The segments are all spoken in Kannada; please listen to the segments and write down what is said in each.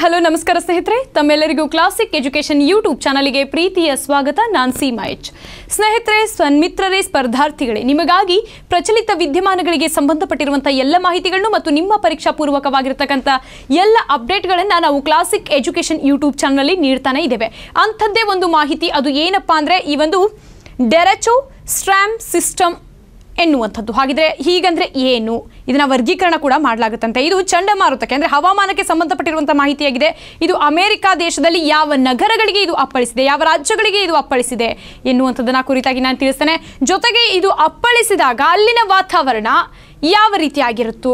ಹಲೋ ನಮಸ್ಕಾರ ಸ್ನೇಹಿತರೆ ತಮ್ಮೆಲ್ಲರಿಗೂ ಕ್ಲಾಸಿಕ್ ಎಜುಕೇಷನ್ ಯೂಟ್ಯೂಬ್ ಚಾನಲ್ಗೆ ಪ್ರೀತಿಯ ಸ್ವಾಗತ ನಾನು ಸೀಮಾ ಎಚ್ ಸ್ನೇಹಿತರೆ ಸ್ವನ್ಮಿತ್ರರೇ ಸ್ಪರ್ಧಾರ್ಥಿಗಳೇ ನಿಮಗಾಗಿ ಪ್ರಚಲಿತ ವಿದ್ಯಮಾನಗಳಿಗೆ ಸಂಬಂಧಪಟ್ಟಿರುವಂಥ ಎಲ್ಲ ಮಾಹಿತಿಗಳನ್ನು ಮತ್ತು ನಿಮ್ಮ ಪರೀಕ್ಷಾ ಪೂರ್ವಕವಾಗಿರ್ತಕ್ಕಂಥ ಎಲ್ಲ ಅಪ್ಡೇಟ್ಗಳನ್ನು ನಾವು ಕ್ಲಾಸಿಕ್ ಎಜುಕೇಷನ್ ಯೂಟ್ಯೂಬ್ ಚಾನಲಲ್ಲಿ ನೀಡ್ತಾನೆ ಇದ್ದೇವೆ ಅಂಥದ್ದೇ ಒಂದು ಮಾಹಿತಿ ಅದು ಏನಪ್ಪಾ ಅಂದರೆ ಈ ಒಂದು ಡೆರಚೋ ಸ್ಟ್ರಾಮ್ ಸಿಸ್ಟಮ್ ಎನ್ನುವಂಥದ್ದು ಹಾಗಿದ್ರೆ ಹೀಗಂದ್ರೆ ಏನು ಇದನ್ನ ವರ್ಗೀಕರಣ ಕೂಡ ಮಾಡಲಾಗುತ್ತಂತೆ ಇದು ಚಂಡಮಾರುತಕ್ಕೆ ಅಂದರೆ ಹವಾಮಾನಕ್ಕೆ ಸಂಬಂಧಪಟ್ಟಿರುವಂಥ ಮಾಹಿತಿಯಾಗಿದೆ ಇದು ಅಮೆರಿಕ ದೇಶದಲ್ಲಿ ಯಾವ ನಗರಗಳಿಗೆ ಇದು ಅಪ್ಪಳಿಸಿದೆ ಯಾವ ರಾಜ್ಯಗಳಿಗೆ ಇದು ಅಪ್ಪಳಿಸಿದೆ ಎನ್ನುವಂಥದ್ದನ್ನ ಕುರಿತಾಗಿ ನಾನು ತಿಳಿಸ್ತೇನೆ ಜೊತೆಗೆ ಇದು ಅಪ್ಪಳಿಸಿದಾಗ ಅಲ್ಲಿನ ವಾತಾವರಣ ಯಾವ ರೀತಿಯಾಗಿರುತ್ತೋ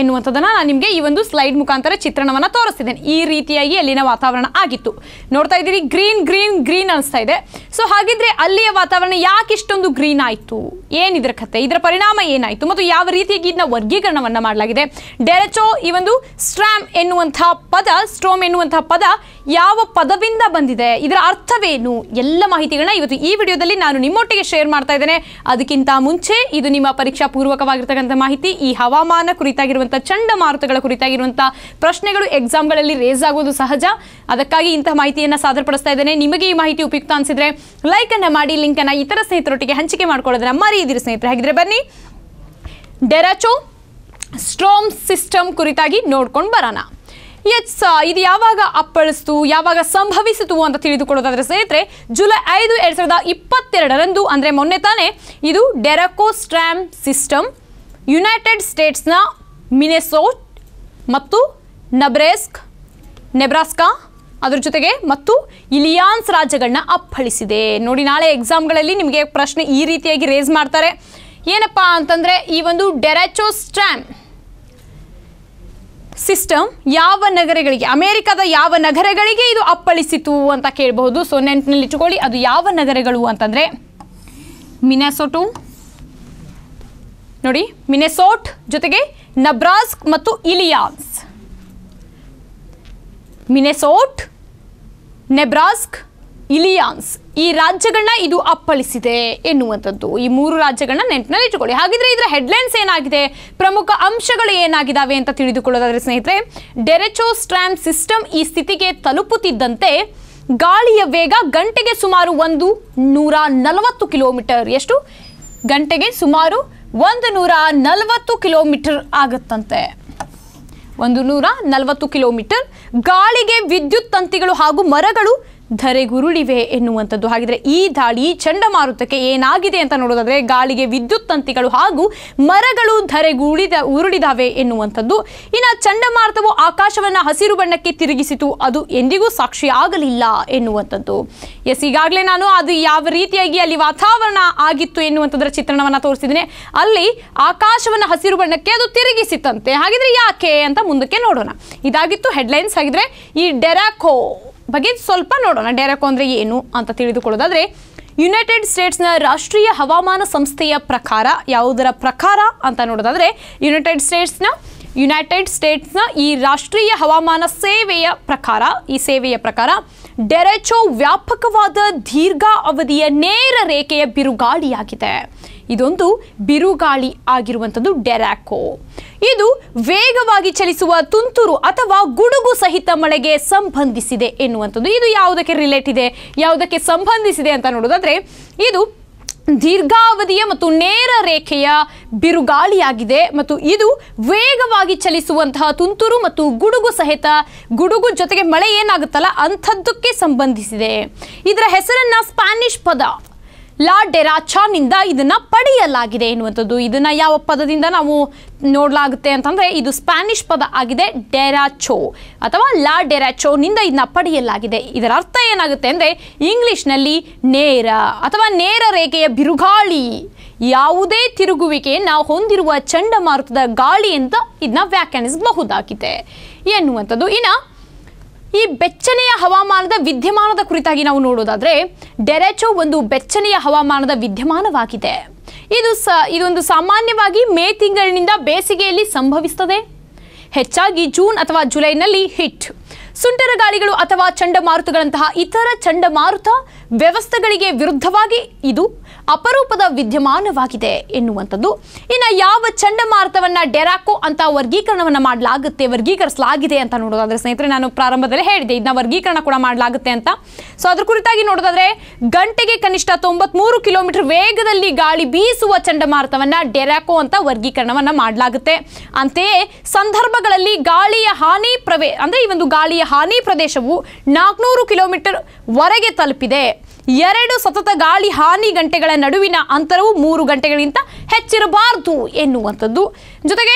ಎನ್ನುವಂಥದ್ದನ್ನು ನಾನು ನಿಮಗೆ ಈ ಒಂದು ಸ್ಲೈಡ್ ಮುಖಾಂತರ ಚಿತ್ರಣವನ್ನು ತೋರಿಸ್ತಿದ್ದೇನೆ ಈ ರೀತಿಯಾಗಿ ಅಲ್ಲಿನ ವಾತಾವರಣ ಆಗಿತ್ತು ನೋಡ್ತಾ ಇದ್ದೀರಿ ಗ್ರೀನ್ ಗ್ರೀನ್ ಗ್ರೀನ್ ಅನಿಸ್ತಾ ಇದೆ ಸೊ ಹಾಗಿದ್ರೆ ಅಲ್ಲಿಯ ವಾತಾವರಣ ಯಾಕೆ ಇಷ್ಟೊಂದು ಗ್ರೀನ್ ಆಯಿತು ಏನಿದ್ರ ಕತೆ ಇದರ ಪರಿಣಾಮ ಏನಾಯಿತು ಮತ್ತು ಯಾವ ರೀತಿಯಾಗಿ ಇದನ್ನ ವರ್ಗೀಕರಣವನ್ನು ಮಾಡಲಾಗಿದೆ ಡೆರೆಚೋ ಈ ಒಂದು ಸ್ಟ್ರಾಮ್ ಎನ್ನುವಂಥ ಪದ ಸ್ಟ್ರೋಮ್ ಎನ್ನುವಂಥ ಪದ ಯಾವ ಪದವಿಂದ ಬಂದಿದೆ ಇದರ ಅರ್ಥವೇನು ಎಲ್ಲ ಮಾಹಿತಿಗಳನ್ನ ಇವತ್ತು ಈ ವಿಡಿಯೋದಲ್ಲಿ ನಾನು ನಿಮ್ಮೊಟ್ಟಿಗೆ ಶೇರ್ ಮಾಡ್ತಾ ಇದ್ದೇನೆ ಅದಕ್ಕಿಂತ ಮುಂಚೆ ಇದು ನಿಮ್ಮ ಪರೀಕ್ಷಾ ಪೂರ್ವಕವಾಗಿರ್ತಕ್ಕಂಥ ಮಾಹಿತಿ ಈ ಹವಾಮಾನ ಕುರಿತಾಗಿರುವಂಥ ಚಂಡಮಾರುತಗಳ ಕುರಿತಾಗಿರುವಂಥ ಪ್ರಶ್ನೆಗಳು ಎಕ್ಸಾಮ್ಗಳಲ್ಲಿ ರೇಸ್ ಆಗೋದು ಸಹಜ ಅದಕ್ಕಾಗಿ ಇಂತಹ ಮಾಹಿತಿಯನ್ನು ಸಾದರಪಡಿಸ್ತಾ ಇದ್ದೇನೆ ನಿಮಗೆ ಈ ಮಾಹಿತಿ ಉಪಯುಕ್ತ ಅನಿಸಿದ್ರೆ ಲೈಕನ್ನು ಮಾಡಿ ಲಿಂಕನ್ನು ಇತರ ಸ್ನೇಹಿತರೊಟ್ಟಿಗೆ ಹಂಚಿಕೆ ಮಾಡ್ಕೊಳ್ಳೋದನ್ನ ಮರೆಯದಿರಿ ಸ್ನೇಹಿತರೆ ಹಾಗಿದ್ರೆ ಬನ್ನಿ ಡೆರಾಚೋ ಸ್ಟ್ರೋಮ್ ಸಿಸ್ಟಮ್ ಕುರಿತಾಗಿ ನೋಡ್ಕೊಂಡು ಬರೋಣ ಎಚ್ಸ ಇದು ಯಾವಾಗ ಅಪ್ಪಳಿಸ್ತು ಯಾವಾಗ ಸಂಭವಿಸಿತು ಅಂತ ತಿಳಿದುಕೊಳ್ಳೋದಾದ್ರೆ ಸ್ನೇಹಿತರೆ ಜುಲೈ ಐದು ಎರಡು ಸಾವಿರದ ಇಪ್ಪತ್ತೆರಡರಂದು ಅಂದರೆ ಮೊನ್ನೆ ತಾನೇ ಇದು ಡೆರಕೋ ಸ್ಟ್ರಾಮ್ ಸಿಸ್ಟಮ್ ಯುನೈಟೆಡ್ ಸ್ಟೇಟ್ಸ್ನ ಮಿನೆಸೋಟ್ ಮತ್ತು ನಬ್ರೆಸ್ಕ್ ನೆಬ್ರಾಸ್ಕಾ ಅದರ ಜೊತೆಗೆ ಮತ್ತು ಇಲಿಯಾನ್ಸ್ ರಾಜ್ಯಗಳನ್ನ ಅಪ್ಪಳಿಸಿದೆ ನೋಡಿ ನಾಳೆ ಎಕ್ಸಾಮ್ಗಳಲ್ಲಿ ನಿಮಗೆ ಪ್ರಶ್ನೆ ಈ ರೀತಿಯಾಗಿ ರೇಸ್ ಮಾಡ್ತಾರೆ ಏನಪ್ಪಾ ಅಂತಂದರೆ ಈ ಒಂದು ಡೆರಾಚೋ ಸ್ಟ್ರಾಮ್ ಸಿಸ್ಟಮ್ ಯಾವ ನಗರಗಳಿಗೆ ಅಮೆರಿಕದ ಯಾವ ನಗರಗಳಿಗೆ ಇದು ಅಪ್ಪಳಿಸಿತು ಅಂತ ಕೇಳಬಹುದು ಸೊ ನೆಂಟಿನಲ್ಲಿ ಇಟ್ಟುಕೊಳ್ಳಿ ಅದು ಯಾವ ನಗರಗಳು ಅಂತಂದರೆ ಮಿನೆಸೋಟು ನೋಡಿ ಮಿನೆಸೋಟ್ ಜೊತೆಗೆ ನಬ್ರಾಸ್ಕ್ ಮತ್ತು ಇಲಿಯಾನ್ಸ್ ಮಿನೆಸೋಟ್ ನೆಬ್ರಾಸ್ಕ್ ಇಲಿಯಾನ್ಸ್ ಈ ರಾಜ್ಯಗಳನ್ನ ಇದು ಅಪ್ಪಳಿಸಿದೆ ಎನ್ನುವಂಥದ್ದು ಈ ಮೂರು ರಾಜ್ಯಗಳನ್ನ ನೆಂಟಿನಲ್ಲಿ ಇಟ್ಟುಕೊಳ್ಳಿ ಹಾಗಿದ್ರೆ ಇದರ ಹೆಡ್ಲೈನ್ಸ್ ಏನಾಗಿದೆ ಪ್ರಮುಖ ಅಂಶಗಳು ಏನಾಗಿದ್ದಾವೆ ಅಂತ ತಿಳಿದುಕೊಳ್ಳೋದಾದ್ರೆ ಸ್ನೇಹಿತರೆ ಡೆರೆಚೋ ಸ್ಟ್ರಾಮ್ ಸಿಸ್ಟಮ್ ಈ ಸ್ಥಿತಿಗೆ ತಲುಪುತ್ತಿದ್ದಂತೆ ಗಾಳಿಯ ವೇಗ ಗಂಟೆಗೆ ಸುಮಾರು ಒಂದು ನೂರ ನಲವತ್ತು ಕಿಲೋಮೀಟರ್ ಎಷ್ಟು ಗಂಟೆಗೆ ಸುಮಾರು ಒಂದು ನೂರ ನಲವತ್ತು ಕಿಲೋಮೀಟರ್ ಆಗುತ್ತಂತೆ ಒಂದು ನೂರ ನಲವತ್ತು ಕಿಲೋಮೀಟರ್ ಗಾಳಿಗೆ ವಿದ್ಯುತ್ ತಂತಿಗಳು ಹಾಗೂ ಮರಗಳು ಧರೆಗುರುಳಿವೆ ಎನ್ನುವಂಥದ್ದು ಹಾಗಿದ್ರೆ ಈ ದಾಳಿ ಚಂಡಮಾರುತಕ್ಕೆ ಏನಾಗಿದೆ ಅಂತ ನೋಡೋದಾದ್ರೆ ಗಾಳಿಗೆ ವಿದ್ಯುತ್ ತಂತಿಗಳು ಹಾಗೂ ಮರಗಳು ಧರೆಗುರುಳಿದ ಉರುಳಿದಾವೆ ಎನ್ನುವಂಥದ್ದು ಇನ್ನು ಚಂಡಮಾರುತವು ಆಕಾಶವನ್ನು ಹಸಿರು ಬಣ್ಣಕ್ಕೆ ತಿರುಗಿಸಿತು ಅದು ಎಂದಿಗೂ ಸಾಕ್ಷಿಯಾಗಲಿಲ್ಲ ಎನ್ನುವಂಥದ್ದು ಎಸ್ ಈಗಾಗಲೇ ನಾನು ಅದು ಯಾವ ರೀತಿಯಾಗಿ ಅಲ್ಲಿ ವಾತಾವರಣ ಆಗಿತ್ತು ಎನ್ನುವಂಥದ್ರ ಚಿತ್ರಣವನ್ನು ತೋರಿಸಿದ್ದೀನಿ ಅಲ್ಲಿ ಆಕಾಶವನ್ನು ಹಸಿರು ಬಣ್ಣಕ್ಕೆ ಅದು ತಿರುಗಿಸಿತಂತೆ ಹಾಗಿದ್ರೆ ಯಾಕೆ ಅಂತ ಮುಂದಕ್ಕೆ ನೋಡೋಣ ಇದಾಗಿತ್ತು ಹೆಡ್ಲೈನ್ಸ್ ಆಗಿದ್ರೆ ಈ ಡೆರಾಕೋ ಬಗ್ಗೆ ಸ್ವಲ್ಪ ನೋಡೋಣ ಡೈರೆಕ್ಟ್ ಅಂದರೆ ಏನು ಅಂತ ತಿಳಿದುಕೊಳ್ಳೋದಾದರೆ ಯುನೈಟೆಡ್ ಸ್ಟೇಟ್ಸ್ನ ರಾಷ್ಟ್ರೀಯ ಹವಾಮಾನ ಸಂಸ್ಥೆಯ ಪ್ರಕಾರ ಯಾವುದರ ಪ್ರಕಾರ ಅಂತ ನೋಡೋದಾದರೆ ಯುನೈಟೆಡ್ ಸ್ಟೇಟ್ಸ್ನ ಯುನೈಟೆಡ್ ಸ್ಟೇಟ್ಸ್ನ ಈ ರಾಷ್ಟ್ರೀಯ ಹವಾಮಾನ ಸೇವೆಯ ಪ್ರಕಾರ ಈ ಸೇವೆಯ ಪ್ರಕಾರ ಡೆರೆಚೊ ವ್ಯಾಪಕವಾದ ದೀರ್ಘ ಅವಧಿಯ ನೇರ ರೇಖೆಯ ಬಿರುಗಾಳಿಯಾಗಿದೆ ಇದೊಂದು ಬಿರುಗಾಳಿ ಆಗಿರುವಂಥದ್ದು ಡೆರಾಕೋ ಇದು ವೇಗವಾಗಿ ಚಲಿಸುವ ತುಂತುರು ಅಥವಾ ಗುಡುಗು ಸಹಿತ ಮಳೆಗೆ ಸಂಬಂಧಿಸಿದೆ ಎನ್ನುವಂಥದ್ದು ಇದು ಯಾವುದಕ್ಕೆ ರಿಲೇಟ್ ಇದೆ ಯಾವುದಕ್ಕೆ ಸಂಬಂಧಿಸಿದೆ ಅಂತ ನೋಡೋದಾದರೆ ಇದು ದೀರ್ಘಾವಧಿಯ ಮತ್ತು ನೇರ ರೇಖೆಯ ಬಿರುಗಾಳಿಯಾಗಿದೆ ಮತ್ತು ಇದು ವೇಗವಾಗಿ ಚಲಿಸುವಂತಹ ತುಂತುರು ಮತ್ತು ಗುಡುಗು ಸಹಿತ ಗುಡುಗು ಜೊತೆಗೆ ಮಳೆ ಏನಾಗುತ್ತಲ್ಲ ಅಂಥದ್ದಕ್ಕೆ ಸಂಬಂಧಿಸಿದೆ ಇದರ ಹೆಸರನ್ನ ಸ್ಪ್ಯಾನಿಷ್ ಪದ ಲಾ ಡೆರಾಚಾನಿಂದ ಇದನ್ನು ಪಡೆಯಲಾಗಿದೆ ಎನ್ನುವಂಥದ್ದು ಇದನ್ನು ಯಾವ ಪದದಿಂದ ನಾವು ನೋಡಲಾಗುತ್ತೆ ಅಂತಂದರೆ ಇದು ಸ್ಪ್ಯಾನಿಷ್ ಪದ ಆಗಿದೆ ಡೆರಾಚೋ ಅಥವಾ ಲಾ ಡೆರಾಚೋನಿಂದ ಇದನ್ನ ಪಡೆಯಲಾಗಿದೆ ಇದರ ಅರ್ಥ ಏನಾಗುತ್ತೆ ಅಂದರೆ ಇಂಗ್ಲೀಷ್ನಲ್ಲಿ ನೇರ ಅಥವಾ ನೇರ ರೇಖೆಯ ಬಿರುಗಾಳಿ ಯಾವುದೇ ತಿರುಗುವಿಕೆಯನ್ನು ಹೊಂದಿರುವ ಚಂಡಮಾರುತದ ಗಾಳಿ ಅಂತ ಇದನ್ನ ವ್ಯಾಖ್ಯಾನಿಸಬಹುದಾಗಿದೆ ಎನ್ನುವಂಥದ್ದು ಇನ್ನು ಈ ಬೆಚ್ಚನೆಯ ಹವಾಮಾನದ ವಿದ್ಯಮಾನದ ಕುರಿತಾಗಿ ನಾವು ನೋಡೋದಾದರೆ ಡೆರೆಚೋ ಒಂದು ಬೆಚ್ಚನೆಯ ಹವಾಮಾನದ ವಿದ್ಯಮಾನವಾಗಿದೆ ಇದು ಸ ಇದೊಂದು ಸಾಮಾನ್ಯವಾಗಿ ಮೇ ತಿಂಗಳಿನಿಂದ ಬೇಸಿಗೆಯಲ್ಲಿ ಸಂಭವಿಸುತ್ತದೆ ಹೆಚ್ಚಾಗಿ ಜೂನ್ ಅಥವಾ ಜುಲೈನಲ್ಲಿ ಹಿಟ್ ಸುಂಟರ ಗಾಳಿಗಳು ಅಥವಾ ಚಂಡಮಾರುತಗಳಂತಹ ಇತರ ಚಂಡಮಾರುತ ವ್ಯವಸ್ಥೆಗಳಿಗೆ ವಿರುದ್ಧವಾಗಿ ಇದು ಅಪರೂಪದ ವಿದ್ಯಮಾನವಾಗಿದೆ ಎನ್ನುವಂಥದ್ದು ಇನ್ನು ಯಾವ ಚಂಡಮಾರುತವನ್ನು ಡೆರಾಕೋ ಅಂತ ವರ್ಗೀಕರಣವನ್ನು ಮಾಡಲಾಗುತ್ತೆ ವರ್ಗೀಕರಿಸಲಾಗಿದೆ ಅಂತ ನೋಡೋದಾದ್ರೆ ಸ್ನೇಹಿತರೆ ನಾನು ಪ್ರಾರಂಭದಲ್ಲಿ ಹೇಳಿದೆ ಇದನ್ನ ವರ್ಗೀಕರಣ ಕೂಡ ಮಾಡಲಾಗುತ್ತೆ ಅಂತ ಸೊ ಅದ್ರ ಕುರಿತಾಗಿ ನೋಡೋದಾದ್ರೆ ಗಂಟೆಗೆ ಕನಿಷ್ಠ ತೊಂಬತ್ಮೂರು ಕಿಲೋಮೀಟರ್ ವೇಗದಲ್ಲಿ ಗಾಳಿ ಬೀಸುವ ಚಂಡಮಾರುತವನ್ನು ಡೆರಾಕೋ ಅಂತ ವರ್ಗೀಕರಣವನ್ನು ಮಾಡಲಾಗುತ್ತೆ ಅಂತೆಯೇ ಸಂದರ್ಭಗಳಲ್ಲಿ ಗಾಳಿಯ ಹಾನಿ ಪ್ರವೇ ಅಂದರೆ ಈ ಒಂದು ಗಾಳಿಯ ಹಾನಿ ಪ್ರದೇಶವು ನಾಲ್ಕುನೂರು ಕಿಲೋಮೀಟರ್ ವರೆಗೆ ತಲುಪಿದೆ ಎರಡು ಸತತ ಗಾಳಿ ಹಾನಿ ಗಂಟೆಗಳ ನಡುವಿನ ಅಂತರವು ಮೂರು ಗಂಟೆಗಳಿಗಿಂತ ಹೆಚ್ಚಿರಬಾರದು ಎನ್ನುವಂಥದ್ದು ಜೊತೆಗೆ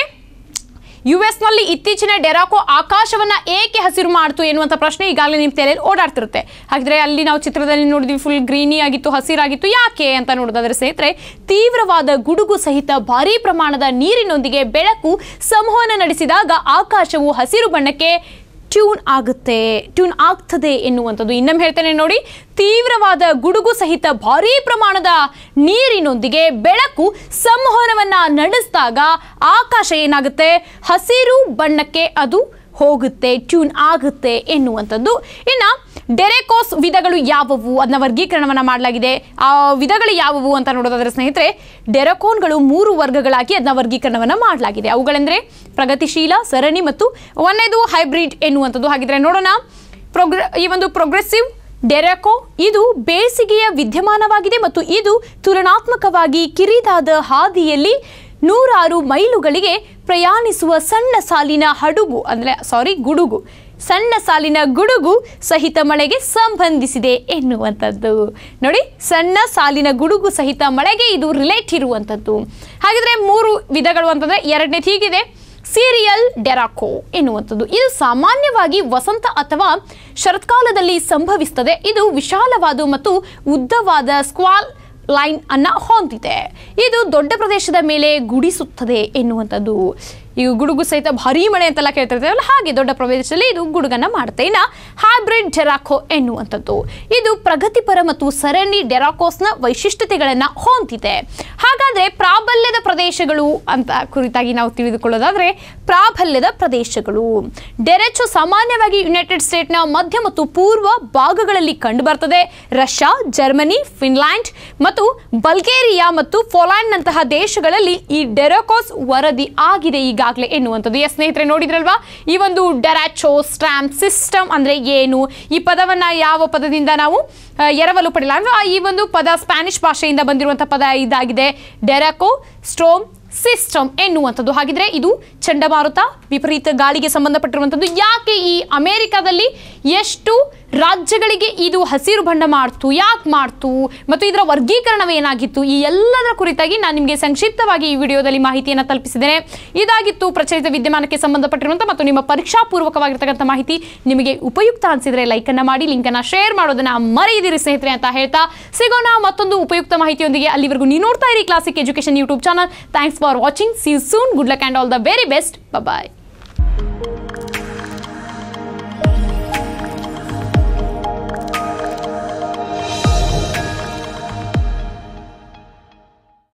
ಯು ನಲ್ಲಿ ಇತ್ತೀಚಿನ ಡೆರಾಕೋ ಆಕಾಶವನ್ನು ಏಕೆ ಹಸಿರು ಮಾಡ್ತು ಎನ್ನುವಂಥ ಪ್ರಶ್ನೆ ಈಗಾಗಲೇ ನಿಮ್ಮ ತಲೆಯಲ್ಲಿ ಓಡಾಡ್ತಿರುತ್ತೆ ಹಾಗಿದ್ರೆ ಅಲ್ಲಿ ನಾವು ಚಿತ್ರದಲ್ಲಿ ನೋಡಿದ್ವಿ ಫುಲ್ ಗ್ರೀನಿ ಆಗಿತ್ತು ಹಸಿರಾಗಿತ್ತು ಯಾಕೆ ಅಂತ ನೋಡೋದಾದ್ರೆ ಸ್ನೇಹಿತರೆ ತೀವ್ರವಾದ ಗುಡುಗು ಸಹಿತ ಭಾರಿ ಪ್ರಮಾಣದ ನೀರಿನೊಂದಿಗೆ ಬೆಳಕು ಸಂವಹನ ನಡೆಸಿದಾಗ ಆಕಾಶವು ಹಸಿರು ಬಣ್ಣಕ್ಕೆ ಟ್ಯೂನ್ ಆಗುತ್ತೆ ಟ್ಯೂನ್ ಆಗ್ತದೆ ಎನ್ನುವಂಥದ್ದು ಇನ್ನೊಮ್ಮೆ ಹೇಳ್ತೇನೆ ನೋಡಿ ತೀವ್ರವಾದ ಗುಡುಗು ಸಹಿತ ಭಾರಿ ಪ್ರಮಾಣದ ನೀರಿನೊಂದಿಗೆ ಬೆಳಕು ಸಂವಹನವನ್ನು ನಡೆಸಿದಾಗ ಆಕಾಶ ಏನಾಗುತ್ತೆ ಹಸಿರು ಬಣ್ಣಕ್ಕೆ ಅದು ಹೋಗುತ್ತೆ ಟ್ಯೂನ್ ಆಗುತ್ತೆ ಎನ್ನುವಂಥದ್ದು ಇನ್ನು ಡೆರೆಕೋಸ್ ವಿಧಗಳು ಯಾವುವು ಅದನ್ನ ವರ್ಗೀಕರಣವನ್ನು ಮಾಡಲಾಗಿದೆ ಆ ವಿಧಗಳು ಯಾವುವು ಅಂತ ನೋಡೋದಾದ್ರೆ ಸ್ನೇಹಿತರೆ ಡೆರಕೋನ್ಗಳು ಮೂರು ವರ್ಗಗಳಾಗಿ ಅದನ್ನ ವರ್ಗೀಕರಣವನ್ನು ಮಾಡಲಾಗಿದೆ ಅವುಗಳೆಂದರೆ ಪ್ರಗತಿಶೀಲ ಸರಣಿ ಮತ್ತು ಒಂದನೇದು ಹೈಬ್ರಿಡ್ ಎನ್ನುವಂಥದ್ದು ಹಾಗಿದ್ರೆ ನೋಡೋಣ ಪ್ರೊಗ್ರ ಈ ಒಂದು ಪ್ರೊಗ್ರೆಸಿವ್ ಡೆರೆಕೋ ಇದು ಬೇಸಿಗೆಯ ವಿದ್ಯಮಾನವಾಗಿದೆ ಮತ್ತು ಇದು ತುಲನಾತ್ಮಕವಾಗಿ ಕಿರಿದಾದ ಹಾದಿಯಲ್ಲಿ ನೂರಾರು ಮೈಲುಗಳಿಗೆ ಪ್ರಯಾಣಿಸುವ ಸಣ್ಣ ಸಾಲಿನ ಹಡುಗು ಅಂದರೆ ಸಾರಿ ಗುಡುಗು ಸಣ್ಣ ಸಾಲಿನ ಗುಡುಗು ಸಹಿತ ಮಳೆಗೆ ಸಂಬಂಧಿಸಿದೆ ಎನ್ನುವಂಥದ್ದು ನೋಡಿ ಸಣ್ಣ ಸಾಲಿನ ಗುಡುಗು ಸಹಿತ ಮಳೆಗೆ ಇದು ರಿಲೇಟ್ ಇರುವಂಥದ್ದು ಹಾಗಿದ್ರೆ ಮೂರು ವಿಧಗಳು ಅಂತಂದ್ರೆ ಎರಡನೇ ಹೀಗಿದೆ ಸೀರಿಯಲ್ ಡೆರಾಕೋ ಎನ್ನುವಂಥದ್ದು ಇದು ಸಾಮಾನ್ಯವಾಗಿ ವಸಂತ ಅಥವಾ ಶರತ್ಕಾಲದಲ್ಲಿ ಸಂಭವಿಸ್ತದೆ ಇದು ವಿಶಾಲವಾದ ಮತ್ತು ಉದ್ದವಾದ ಸ್ಕ್ವಾಲ್ ಲೈನ್ ಅನ್ನ ಹೊಂದಿದೆ ಇದು ದೊಡ್ಡ ಪ್ರದೇಶದ ಮೇಲೆ ಗುಡಿಸುತ್ತದೆ ಎನ್ನುವಂಥದ್ದು ಈ ಗುಡುಗು ಸಹಿತ ಭಾರಿ ಮಳೆ ಅಂತೆಲ್ಲ ಕೇಳ್ತಿರ್ತೇವಲ್ಲ ಹಾಗೆ ದೊಡ್ಡ ಪ್ರದೇಶದಲ್ಲಿ ಇದು ಗುಡುಗನ್ನು ಮಾಡುತ್ತೆ ಇನ್ನು ಹೈಬ್ರಿಡ್ ಡೆರಾಕೋ ಎನ್ನುವಂಥದ್ದು ಇದು ಪ್ರಗತಿಪರ ಮತ್ತು ಸರಣಿ ಡೆರಾಕೋಸ್ನ ವೈಶಿಷ್ಟ್ಯತೆಗಳನ್ನು ಹೊಂದಿದೆ ಹಾಗಾದರೆ ಪ್ರಾಬಲ್ಯದ ಪ್ರದೇಶಗಳು ಅಂತ ಕುರಿತಾಗಿ ನಾವು ತಿಳಿದುಕೊಳ್ಳೋದಾದರೆ ಪ್ರಾಬಲ್ಯದ ಪ್ರದೇಶಗಳು ಡೆರೆಚು ಸಾಮಾನ್ಯವಾಗಿ ಯುನೈಟೆಡ್ ಸ್ಟೇಟ್ನ ಮಧ್ಯ ಮತ್ತು ಪೂರ್ವ ಭಾಗಗಳಲ್ಲಿ ಕಂಡುಬರ್ತದೆ ರಷ್ಯಾ ಜರ್ಮನಿ ಫಿನ್ಲ್ಯಾಂಡ್ ಮತ್ತು ಬಲ್ಗೇರಿಯಾ ಮತ್ತು ಪೋಲ್ಯಾಂಡ್ನಂತಹ ದೇಶಗಳಲ್ಲಿ ಈ ಡೆರೋಕೋಸ್ ವರದಿ ಆಗಿದೆ ಈಗ ಈಗಾಗಲೇ ಎನ್ನುವಂಥದ್ದು ಎಸ್ ಸ್ನೇಹಿತರೆ ನೋಡಿದ್ರಲ್ವಾ ಈ ಒಂದು ಡರಾಚೋ ಸ್ಟ್ಯಾಂಪ್ ಸಿಸ್ಟಮ್ ಅಂದರೆ ಏನು ಈ ಪದವನ್ನು ಯಾವ ಪದದಿಂದ ನಾವು ಎರವಲು ಪಡೆಯಲ್ಲ ಅಂದರೆ ಈ ಒಂದು ಪದ ಸ್ಪ್ಯಾನಿಷ್ ಭಾಷೆಯಿಂದ ಬಂದಿರುವಂಥ ಪದ ಇದಾಗಿದೆ ಡೆರಾಕೋ ಸ್ಟ್ರೋಮ್ ಸಿಸ್ಟಮ್ ಎನ್ನುವಂಥದ್ದು ಹಾಗಿದ್ರೆ ಇದು ಚಂಡಮಾರುತ ವಿಪರೀತ ಗಾಳಿಗೆ ಸಂಬಂಧಪಟ್ಟಿರುವಂಥದ್ದು ಯಾಕೆ ಈ ಅಮೆರಿಕಾದಲ್ಲಿ ಎಷ್ಟು ರಾಜ್ಯಗಳಿಗೆ ಇದು ಹಸಿರು ಬಣ್ಣ ಮಾಡ್ತು ಯಾಕೆ ಮಾಡ್ತು ಮತ್ತು ಇದರ ವರ್ಗೀಕರಣವೇನಾಗಿತ್ತು ಈ ಎಲ್ಲದರ ಕುರಿತಾಗಿ ನಾನು ನಿಮಗೆ ಸಂಕ್ಷಿಪ್ತವಾಗಿ ಈ ವಿಡಿಯೋದಲ್ಲಿ ಮಾಹಿತಿಯನ್ನು ತಲುಪಿಸಿದ್ದೇನೆ ಇದಾಗಿತ್ತು ಪ್ರಚಲಿತ ವಿದ್ಯಮಾನಕ್ಕೆ ಸಂಬಂಧಪಟ್ಟಿರುವಂಥ ಮತ್ತು ನಿಮ್ಮ ಪರೀಕ್ಷಾ ಪೂರ್ವಕವಾಗಿರ್ತಕ್ಕಂಥ ಮಾಹಿತಿ ನಿಮಗೆ ಉಪಯುಕ್ತ ಅನಿಸಿದರೆ ಲೈಕನ್ನು ಮಾಡಿ ಲಿಂಕನ್ನು ಶೇರ್ ಮಾಡೋದನ್ನು ಮರೆಯದಿರಿ ಸ್ನೇಹಿತರೆ ಅಂತ ಹೇಳ್ತಾ ಸಿಗೋಣ ಮತ್ತೊಂದು ಉಪಯುಕ್ತ ಮಾಹಿತಿಯೊಂದಿಗೆ ಅಲ್ಲಿವರೆಗೂ ನೀವು ನೋಡ್ತಾ ಇರಿ classic education YouTube channel thanks for watching see soon good luck and all the very best bye